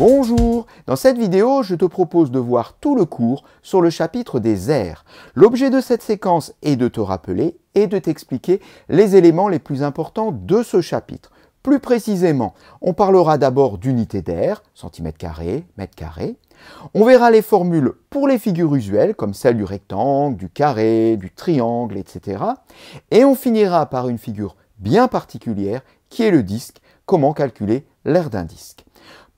Bonjour Dans cette vidéo, je te propose de voir tout le cours sur le chapitre des airs. L'objet de cette séquence est de te rappeler et de t'expliquer les éléments les plus importants de ce chapitre. Plus précisément, on parlera d'abord d'unités d'air, centimètres carré, mètres carré. On verra les formules pour les figures usuelles, comme celle du rectangle, du carré, du triangle, etc. Et on finira par une figure bien particulière, qui est le disque, comment calculer l'air d'un disque.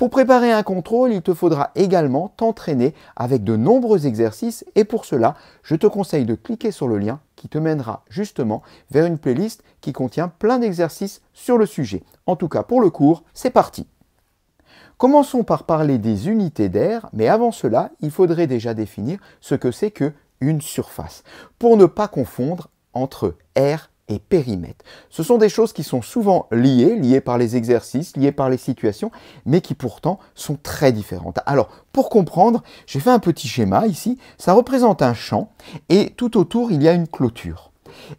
Pour préparer un contrôle, il te faudra également t'entraîner avec de nombreux exercices et pour cela, je te conseille de cliquer sur le lien qui te mènera justement vers une playlist qui contient plein d'exercices sur le sujet. En tout cas, pour le cours, c'est parti Commençons par parler des unités d'air, mais avant cela, il faudrait déjà définir ce que c'est que une surface, pour ne pas confondre entre air et périmètre. Ce sont des choses qui sont souvent liées, liées par les exercices, liées par les situations, mais qui pourtant sont très différentes. Alors, pour comprendre, j'ai fait un petit schéma ici, ça représente un champ, et tout autour, il y a une clôture.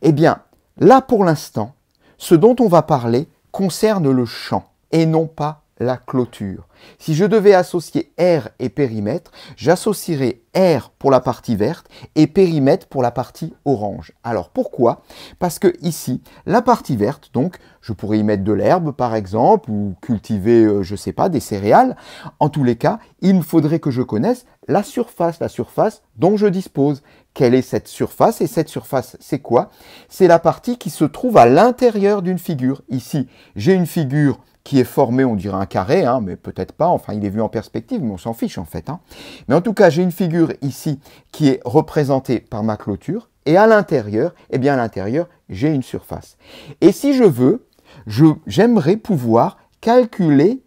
Eh bien, là pour l'instant, ce dont on va parler concerne le champ, et non pas la clôture. Si je devais associer R et périmètre, j'associerais R pour la partie verte et périmètre pour la partie orange. Alors pourquoi Parce que ici, la partie verte, donc je pourrais y mettre de l'herbe par exemple ou cultiver, je euh, je sais pas, des céréales. En tous les cas, il me faudrait que je connaisse la surface, la surface dont je dispose. Quelle est cette surface Et cette surface, c'est quoi C'est la partie qui se trouve à l'intérieur d'une figure. Ici, j'ai une figure qui est formé, on dirait un carré, hein, mais peut-être pas, enfin il est vu en perspective, mais on s'en fiche en fait. Hein. Mais en tout cas, j'ai une figure ici qui est représentée par ma clôture, et à l'intérieur, eh bien à l'intérieur, j'ai une surface. Et si je veux, j'aimerais pouvoir calculer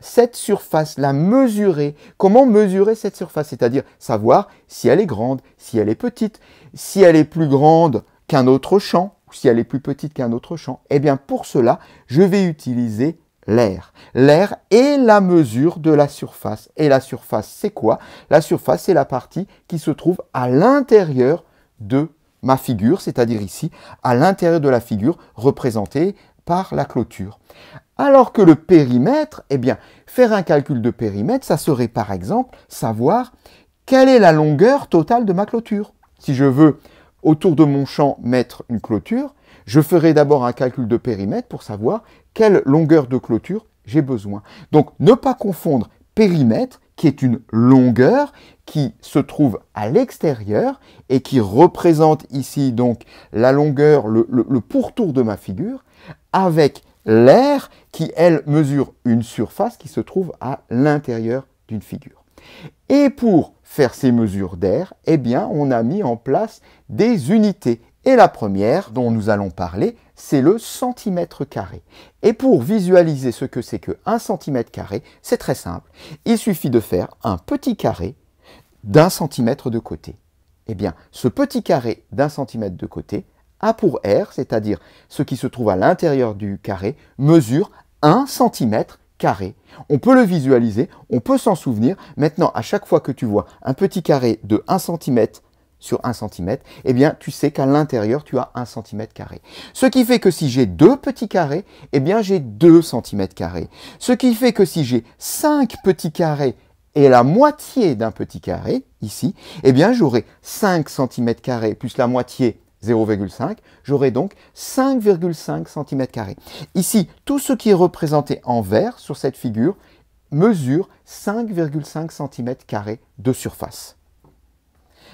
cette surface, la mesurer. Comment mesurer cette surface C'est-à-dire savoir si elle est grande, si elle est petite, si elle est plus grande qu'un autre champ, ou si elle est plus petite qu'un autre champ. Eh bien pour cela, je vais utiliser l'air. L'air est la mesure de la surface. Et la surface, c'est quoi La surface, c'est la partie qui se trouve à l'intérieur de ma figure, c'est-à-dire ici, à l'intérieur de la figure représentée par la clôture. Alors que le périmètre, eh bien, faire un calcul de périmètre, ça serait par exemple savoir quelle est la longueur totale de ma clôture. Si je veux autour de mon champ mettre une clôture, je ferai d'abord un calcul de périmètre pour savoir quelle longueur de clôture j'ai besoin. Donc ne pas confondre périmètre, qui est une longueur qui se trouve à l'extérieur et qui représente ici donc la longueur, le, pourtour de ma figure, avec l'air qui, elle, mesure une surface qui se trouve à l'intérieur d'une figure. Et pour faire ces mesures d'air, eh bien, on a mis en place des unités. Et la première dont nous allons parler, c'est le centimètre carré. Et pour visualiser ce que c'est que 1 centimètre carré, c'est très simple. Il suffit de faire un petit carré d'un centimètre de côté. Eh bien, ce petit carré d'un centimètre de côté, A pour R, c'est-à-dire ce qui se trouve à l'intérieur du carré, mesure 1 centimètre carré. On peut le visualiser, on peut s'en souvenir. Maintenant, à chaque fois que tu vois un petit carré de 1 centimètre, sur 1 cm, eh bien tu sais qu'à l'intérieur tu as 1 cm carré. Ce qui fait que si j'ai deux petits carrés, eh bien j'ai 2 cm carrés. Ce qui fait que si j'ai 5 petits carrés et la moitié d'un petit carré, ici, eh bien j'aurai 5 cm carrés plus la moitié 0,5, j'aurai donc 5,5 cm carrés. Ici, tout ce qui est représenté en vert sur cette figure mesure 5,5 cm carrés de surface.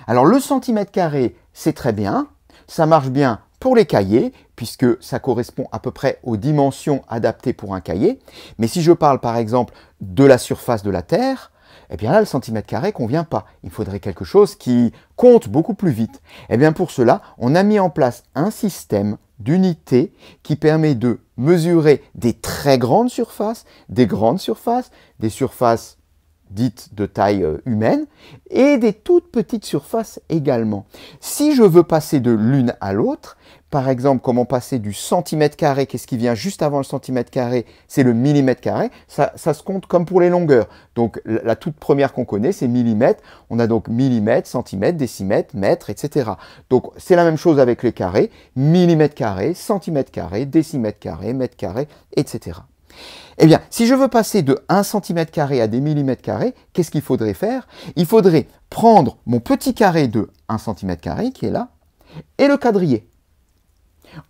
Alors le centimètre carré, c'est très bien, ça marche bien pour les cahiers, puisque ça correspond à peu près aux dimensions adaptées pour un cahier. Mais si je parle par exemple de la surface de la Terre, eh bien là, le centimètre carré ne convient pas. Il faudrait quelque chose qui compte beaucoup plus vite. Eh bien pour cela, on a mis en place un système d'unités qui permet de mesurer des très grandes surfaces, des grandes surfaces, des surfaces dites de taille euh, humaine, et des toutes petites surfaces également. Si je veux passer de l'une à l'autre, par exemple, comment passer du centimètre carré, qu'est-ce qui vient juste avant le centimètre carré C'est le millimètre carré. Ça, se compte comme pour les longueurs. Donc, la, la toute première qu'on connaît, c'est millimètre. On a donc millimètre, centimètre, décimètre, mètre, etc. Donc, c'est la même chose avec les carrés. Millimètre carré, centimètre carré, décimètre carré, mètre carré, etc. Eh bien, si je veux passer de 1 cm à des millimètres carrés, qu'est-ce qu'il faudrait faire Il faudrait prendre mon petit carré de 1 cm qui est là et le quadriller.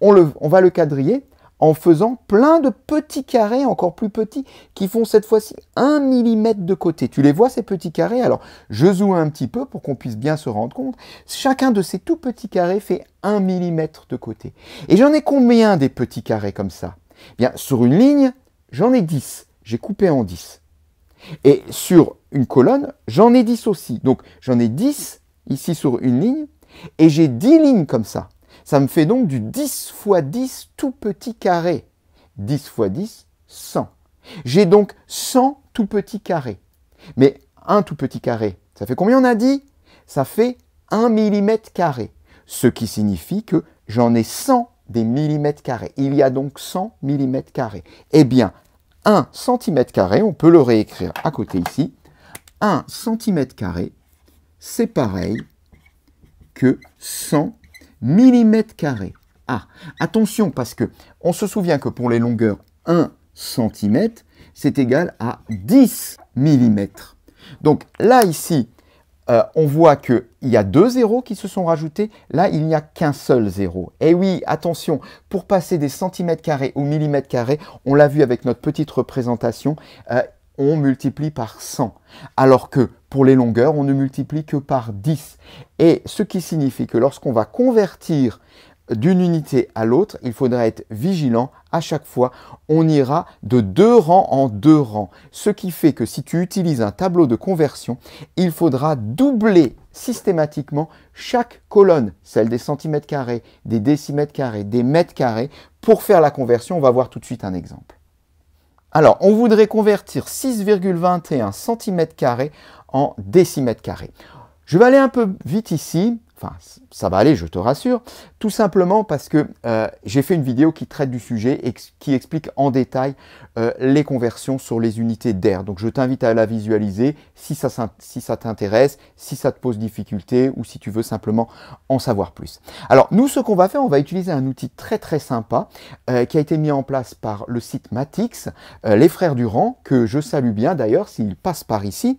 On, le, on va le quadriller en faisant plein de petits carrés encore plus petits qui font cette fois-ci 1 mm de côté. Tu les vois ces petits carrés Alors, je zoome un petit peu pour qu'on puisse bien se rendre compte. Chacun de ces tout petits carrés fait 1 mm de côté. Et j'en ai combien des petits carrés comme ça eh Bien, sur une ligne, j'en ai 10. J'ai coupé en 10. Et sur une colonne, j'en ai 10 aussi. Donc j'en ai 10 ici sur une ligne, et j'ai 10 lignes comme ça. Ça me fait donc du 10 fois 10 tout petit carré. 10 fois 10, 100. J'ai donc 100 tout petits carrés. Mais un tout petit carré, ça fait combien on a dit Ça fait 1 mm carré. Ce qui signifie que j'en ai 100 des millimètres carrés. Il y a donc 100 millimètres carrés. Eh bien, 1 cm carré, on peut le réécrire à côté ici, 1 cm carré, c'est pareil que 100 mm carrés. Ah, attention parce que on se souvient que pour les longueurs 1 cm, c'est égal à 10 mm. Donc là ici, euh, on voit qu'il y a deux zéros qui se sont rajoutés. Là, il n'y a qu'un seul zéro. Et eh oui, attention, pour passer des centimètres carrés aux millimètres carrés, on l'a vu avec notre petite représentation, euh, on multiplie par 100. Alors que pour les longueurs, on ne multiplie que par 10. Et ce qui signifie que lorsqu'on va convertir d'une unité à l'autre, il faudra être vigilant à chaque fois. On ira de deux rangs en deux rangs. Ce qui fait que si tu utilises un tableau de conversion, il faudra doubler systématiquement chaque colonne, celle des centimètres carrés, des décimètres carrés, des mètres carrés, pour faire la conversion. On va voir tout de suite un exemple. Alors, on voudrait convertir 6,21 cm en décimètres carrés. Je vais aller un peu vite ici. Enfin, ça va aller, je te rassure. Tout simplement parce que euh, j'ai fait une vidéo qui traite du sujet et qui explique en détail euh, les conversions sur les unités d'air. Donc, je t'invite à la visualiser si ça, si ça t'intéresse, si ça te pose difficulté ou si tu veux simplement en savoir plus. Alors, nous, ce qu'on va faire, on va utiliser un outil très très sympa euh, qui a été mis en place par le site Matix, les frères Durand, que je salue bien d'ailleurs s'ils passent par ici.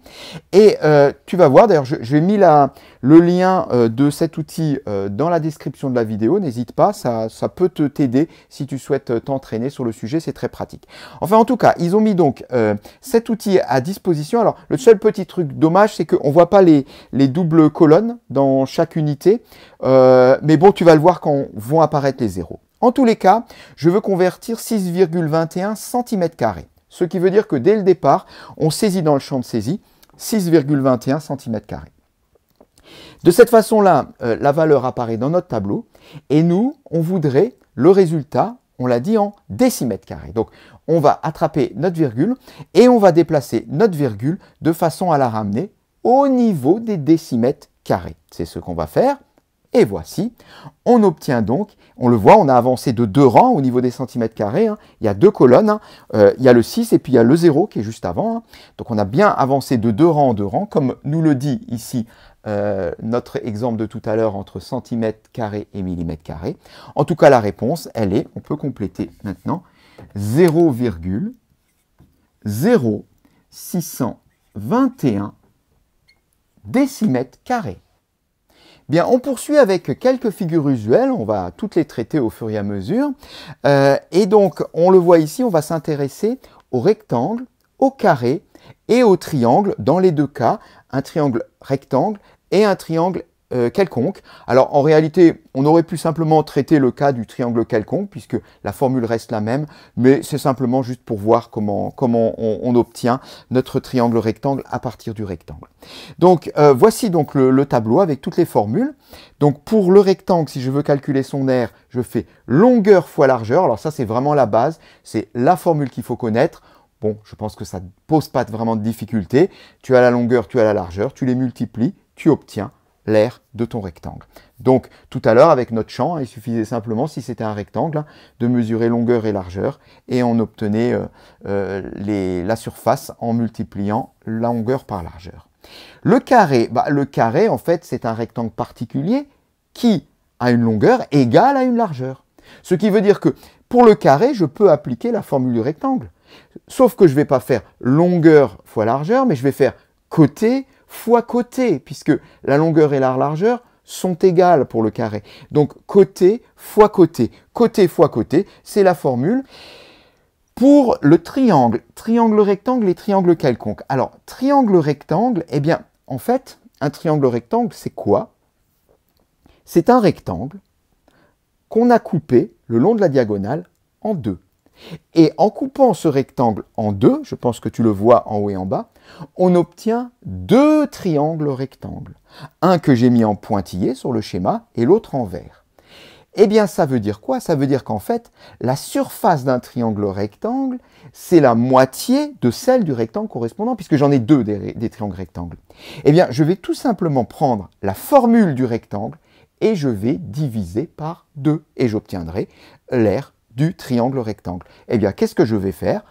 Et tu vas voir, d'ailleurs, j'ai mis le lien de cet outil euh, dans la description de la vidéo. N'hésite pas, ça, peut te t'aider si tu souhaites euh, t'entraîner sur le sujet, c'est très pratique. Enfin, en tout cas, ils ont mis donc euh, cet outil à disposition. Alors, le seul petit truc dommage, c'est qu'on ne voit pas les, doubles colonnes dans chaque unité. mais bon, tu vas le voir quand vont apparaître les zéros. En tous les cas, je veux convertir 6,21 cm Ce qui veut dire que dès le départ, on saisit dans le champ de saisie 6,21 cm de cette façon-là, euh, la valeur apparaît dans notre tableau et nous, on voudrait le résultat, on l'a dit, en décimètres carrés. Donc, on va attraper notre virgule et on va déplacer notre virgule de façon à la ramener au niveau des décimètres carrés. C'est ce qu'on va faire. Et voici, on obtient donc, on le voit, on a avancé de deux rangs au niveau des centimètres carrés. Hein. Il y a deux colonnes, hein. euh, il y a le 6 et puis il y a le 0 qui est juste avant. Hein. Donc on a bien avancé de deux rangs en deux rangs, comme nous le dit ici euh, notre exemple de tout à l'heure entre centimètres carrés et millimètres carrés. En tout cas, la réponse, elle est, on peut compléter maintenant, 0,0621 décimètres carrés. Bien, on poursuit avec quelques figures usuelles, on va toutes les traiter au fur et à mesure. Euh, et donc, on le voit ici, on va s'intéresser au rectangle, au carré et au triangle, dans les deux cas, un triangle rectangle et un triangle euh, quelconque. Alors en réalité, on aurait pu simplement traiter le cas du triangle quelconque, puisque la formule reste la même, mais c'est simplement juste pour voir comment, comment on, obtient notre triangle rectangle à partir du rectangle. Donc euh, voici donc le, tableau avec toutes les formules. Donc pour le rectangle, si je veux calculer son aire, je fais longueur fois largeur. Alors ça c'est vraiment la base, c'est la formule qu'il faut connaître. Bon, je pense que ça ne pose pas vraiment de difficulté. Tu as la longueur, tu as la largeur, tu les multiplies, tu obtiens l'air de ton rectangle. Donc tout à l'heure avec notre champ, il suffisait simplement, si c'était un rectangle, hein, de mesurer longueur et largeur et on obtenait euh, euh, la surface en multipliant la longueur par largeur. Le carré, bah, le carré en fait c'est un rectangle particulier qui a une longueur égale à une largeur. Ce qui veut dire que pour le carré, je peux appliquer la formule du rectangle. Sauf que je ne vais pas faire longueur fois largeur, mais je vais faire côté fois côté, puisque la longueur et la largeur sont égales pour le carré. Donc côté fois côté, côté fois côté, c'est la formule pour le triangle, triangle rectangle et triangle quelconque. Alors, triangle rectangle, eh bien, en fait, un triangle rectangle, c'est quoi C'est un rectangle qu'on a coupé le long de la diagonale en deux. Et en coupant ce rectangle en deux, je pense que tu le vois en haut et en bas, on obtient deux triangles rectangles, un que j'ai mis en pointillé sur le schéma et l'autre en vert. Eh bien, ça veut dire quoi Ça veut dire qu'en fait, la surface d'un triangle rectangle, c'est la moitié de celle du rectangle correspondant, puisque j'en ai deux des, triangles rectangles. Eh bien, je vais tout simplement prendre la formule du rectangle et je vais diviser par 2, et j'obtiendrai l'aire du triangle rectangle. Eh bien, qu'est-ce que je vais faire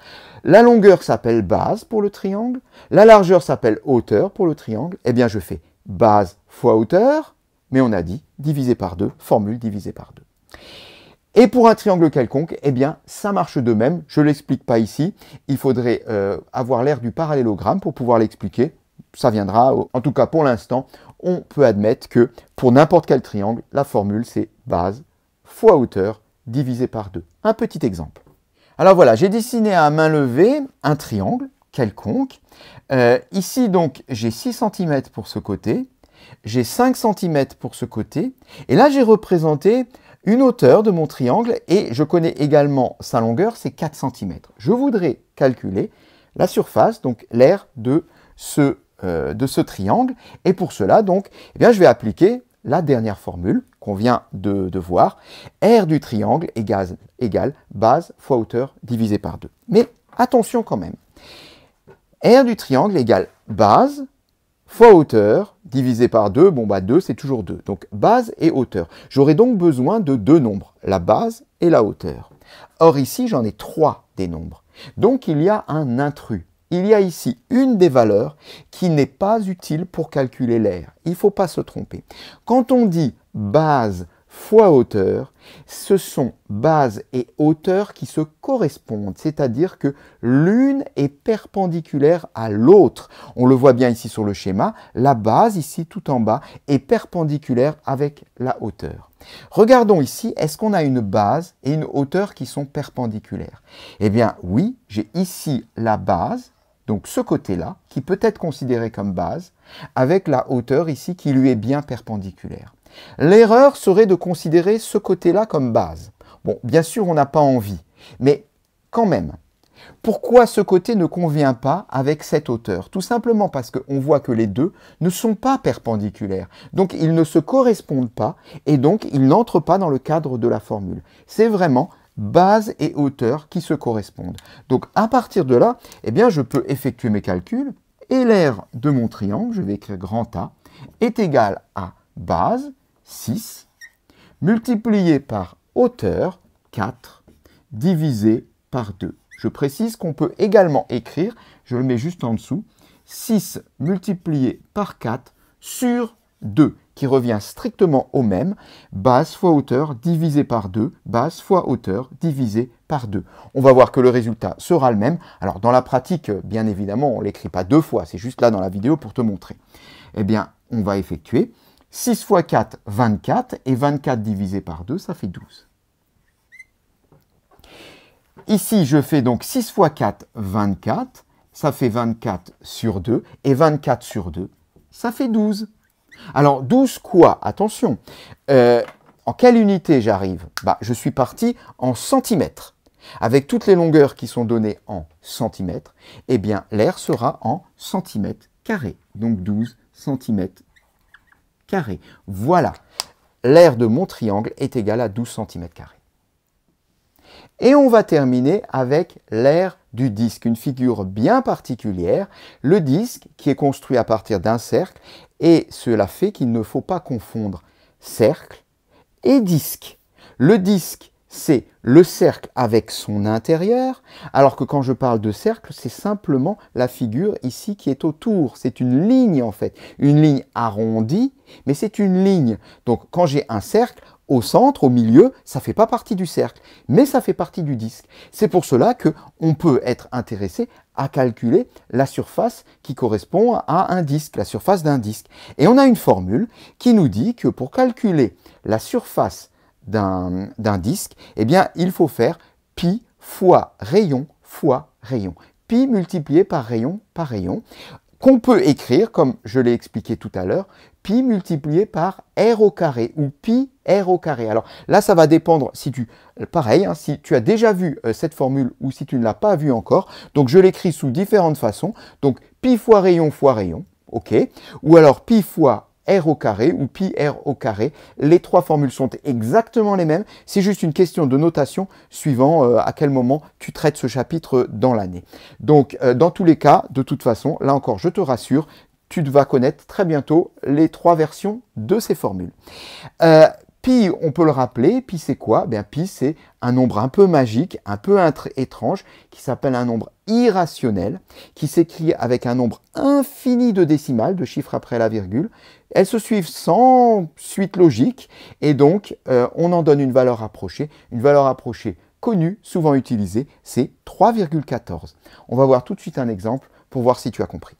La longueur s'appelle base pour le triangle, la largeur s'appelle hauteur pour le triangle. Eh bien, je fais base fois hauteur, mais on a dit divisé par 2, formule divisée par 2. Et pour un triangle quelconque, eh bien, ça marche de même. Je ne l'explique pas ici. Il faudrait euh, avoir l'air du parallélogramme pour pouvoir l'expliquer. Ça viendra. En tout cas, pour l'instant, on peut admettre que pour n'importe quel triangle, la formule, c'est base fois hauteur divisé par 2. Un petit exemple. Alors voilà, j'ai dessiné à main levée un triangle quelconque. Euh, ici, donc, j'ai 6 cm pour ce côté, j'ai 5 cm pour ce côté, et là, j'ai représenté une hauteur de mon triangle, et je connais également sa longueur, c'est 4 cm. Je voudrais calculer la surface, donc l'aire de ce, euh, de ce triangle, et pour cela, donc, eh bien, je vais appliquer la dernière formule qu'on vient de, voir, R du triangle égale, base fois hauteur divisé par 2. Mais attention quand même, R du triangle égale base fois hauteur divisé par 2, bon bah 2 c'est toujours 2, donc base et hauteur. J'aurais donc besoin de deux nombres, la base et la hauteur. Or ici j'en ai trois des nombres, donc il y a un intrus. Il y a ici une des valeurs qui n'est pas utile pour calculer l'air. Il ne faut pas se tromper. Quand on dit base fois hauteur, ce sont base et hauteur qui se correspondent, c'est-à-dire que l'une est perpendiculaire à l'autre. On le voit bien ici sur le schéma, la base ici tout en bas est perpendiculaire avec la hauteur. Regardons ici, est-ce qu'on a une base et une hauteur qui sont perpendiculaires Eh bien oui, j'ai ici la base donc ce côté-là, qui peut être considéré comme base, avec la hauteur ici qui lui est bien perpendiculaire. L'erreur serait de considérer ce côté-là comme base. Bon, bien sûr, on n'a pas envie, mais quand même, pourquoi ce côté ne convient pas avec cette hauteur Tout simplement parce qu'on voit que les deux ne sont pas perpendiculaires. Donc ils ne se correspondent pas et donc ils n'entrent pas dans le cadre de la formule. C'est vraiment base et hauteur qui se correspondent. Donc à partir de là, eh bien, je peux effectuer mes calculs et l'aire de mon triangle, je vais écrire grand A, est égal à base 6 multiplié par hauteur 4 divisé par 2. Je précise qu'on peut également écrire, je le mets juste en dessous, 6 multiplié par 4 sur 2 qui revient strictement au même, base fois hauteur divisé par 2, base fois hauteur divisé par 2. On va voir que le résultat sera le même. Alors dans la pratique, bien évidemment, on ne l'écrit pas deux fois, c'est juste là dans la vidéo pour te montrer. Eh bien, on va effectuer 6 fois 4, 24, et 24 divisé par 2, ça fait 12. Ici, je fais donc 6 fois 4, 24, ça fait 24 sur 2, et 24 sur 2, ça fait 12. Alors 12 quoi Attention. Euh, en quelle unité j'arrive bah, Je suis parti en centimètres. Avec toutes les longueurs qui sont données en centimètres, eh bien l'air sera en centimètres carrés. Donc 12 centimètres carrés. Voilà. L'air de mon triangle est égal à 12 centimètres carrés. Et on va terminer avec l'air du disque, une figure bien particulière. Le disque qui est construit à partir d'un cercle et cela fait qu'il ne faut pas confondre cercle et disque. Le disque, c'est le cercle avec son intérieur, alors que quand je parle de cercle, c'est simplement la figure ici qui est autour. C'est une ligne en fait, une ligne arrondie, mais c'est une ligne. Donc quand j'ai un cercle, au centre, au milieu, ça fait pas partie du cercle, mais ça fait partie du disque. C'est pour cela que on peut être intéressé à calculer la surface qui correspond à un disque, la surface d'un disque. Et on a une formule qui nous dit que pour calculer la surface d'un disque, eh bien, il faut faire pi fois rayon fois rayon. Pi multiplié par rayon par rayon qu'on peut écrire, comme je l'ai expliqué tout à l'heure, pi multiplié par r au carré ou pi r au carré. Alors là, ça va dépendre si tu, pareil, hein, si tu as déjà vu euh, cette formule ou si tu ne l'as pas vue encore. Donc je l'écris sous différentes façons. Donc pi fois rayon fois rayon, ok. Ou alors pi fois r au carré ou pi r au carré. Les trois formules sont exactement les mêmes. C'est juste une question de notation suivant euh, à quel moment tu traites ce chapitre dans l'année. Donc, euh, dans tous les cas, de toute façon, là encore, je te rassure, tu vas connaître très bientôt les trois versions de ces formules. Euh, Pi, on peut le rappeler, pi c'est quoi ben, Pi c'est un nombre un peu magique, un peu étrange, qui s'appelle un nombre irrationnel, qui s'écrit avec un nombre infini de décimales, de chiffres après la virgule. Elles se suivent sans suite logique, et donc euh, on en donne une valeur approchée, une valeur approchée connue, souvent utilisée, c'est 3,14. On va voir tout de suite un exemple pour voir si tu as compris.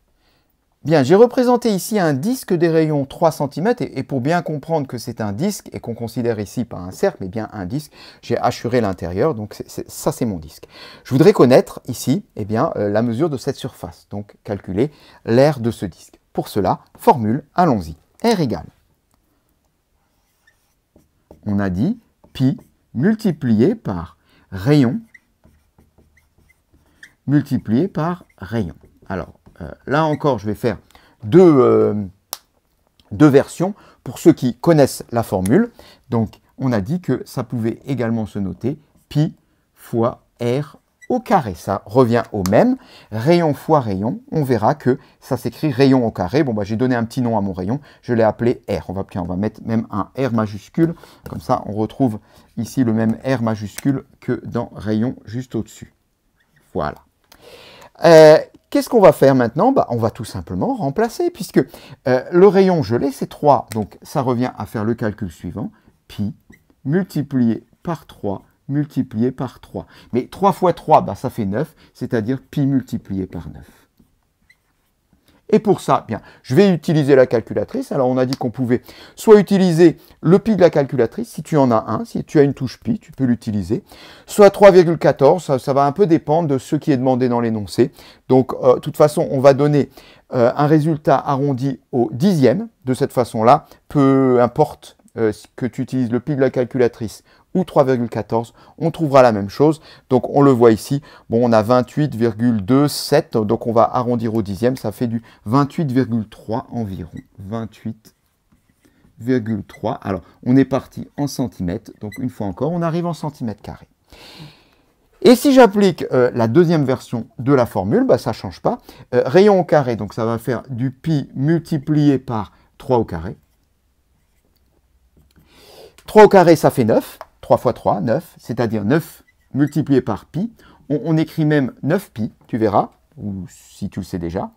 Bien, j'ai représenté ici un disque des rayons 3 cm, et, pour bien comprendre que c'est un disque, et qu'on considère ici pas un cercle, mais eh bien un disque, j'ai assuré l'intérieur, donc ça c'est mon disque. Je voudrais connaître ici eh bien, euh, la mesure de cette surface, donc calculer l'air de ce disque. Pour cela, formule, allons-y. R égale. On a dit pi multiplié par rayon multiplié par rayon. Alors, euh, là encore, je vais faire euh, deux, versions pour ceux qui connaissent la formule. Donc, on a dit que ça pouvait également se noter pi fois r au carré. Ça revient au même. Rayon fois rayon, on verra que ça s'écrit rayon au carré. Bon, bah, j'ai donné un petit nom à mon rayon, je l'ai appelé R. On va, on va mettre même un R majuscule, comme ça on retrouve ici le même R majuscule que dans rayon juste au-dessus. Voilà. Euh, qu'est-ce qu'on va faire maintenant bah, On va tout simplement remplacer, puisque euh, le rayon gelé, c'est 3. Donc ça revient à faire le calcul suivant. Pi multiplié par 3 multiplié par 3. Mais 3 fois 3, bah, ça fait 9, c'est-à-dire pi multiplié par 9. Et pour ça, eh bien, je vais utiliser la calculatrice. Alors, on a dit qu'on pouvait soit utiliser le pi de la calculatrice, si tu en as un, si tu as une touche pi, tu peux l'utiliser, soit 3,14, ça, va un peu dépendre de ce qui est demandé dans l'énoncé. Donc, euh, de toute façon, on va donner euh, un résultat arrondi au dixième, de cette façon-là, peu importe euh, que tu utilises le pi de la calculatrice ou 3,14, on trouvera la même chose. Donc on le voit ici, bon on a 28,27, donc on va arrondir au dixième, ça fait du 28,3 environ. 28,3. Alors on est parti en centimètres, donc une fois encore, on arrive en centimètres carrés. Et si j'applique euh, la deuxième version de la formule, bah, ça ne change pas. Euh, rayon au carré, donc ça va faire du pi multiplié par 3 au carré. 3 au carré, ça fait 9. 3 fois 3, 9, c'est-à-dire 9 multiplié par pi. On, écrit même 9 pi, tu verras, ou si tu le sais déjà.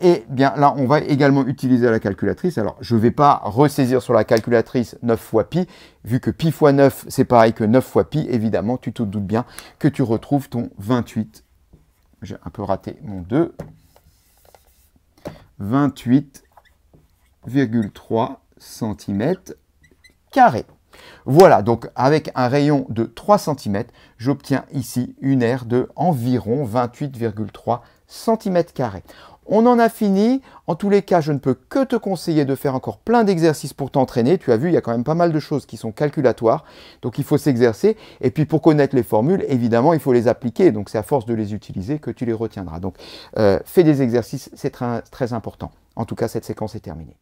Et eh bien là, on va également utiliser la calculatrice. Alors, je ne vais pas ressaisir sur la calculatrice 9 fois pi, vu que pi fois 9, c'est pareil que 9 fois pi. Évidemment, tu te doutes bien que tu retrouves ton 28. J'ai un peu raté mon 2. 28,3 cm carré. Voilà, donc avec un rayon de 3 cm, j'obtiens ici une aire de environ 28,3 cm. On en a fini. En tous les cas, je ne peux que te conseiller de faire encore plein d'exercices pour t'entraîner. Tu as vu, il y a quand même pas mal de choses qui sont calculatoires. Donc il faut s'exercer. Et puis pour connaître les formules, évidemment, il faut les appliquer. Donc c'est à force de les utiliser que tu les retiendras. Donc euh, fais des exercices, c'est très important. En tout cas, cette séquence est terminée.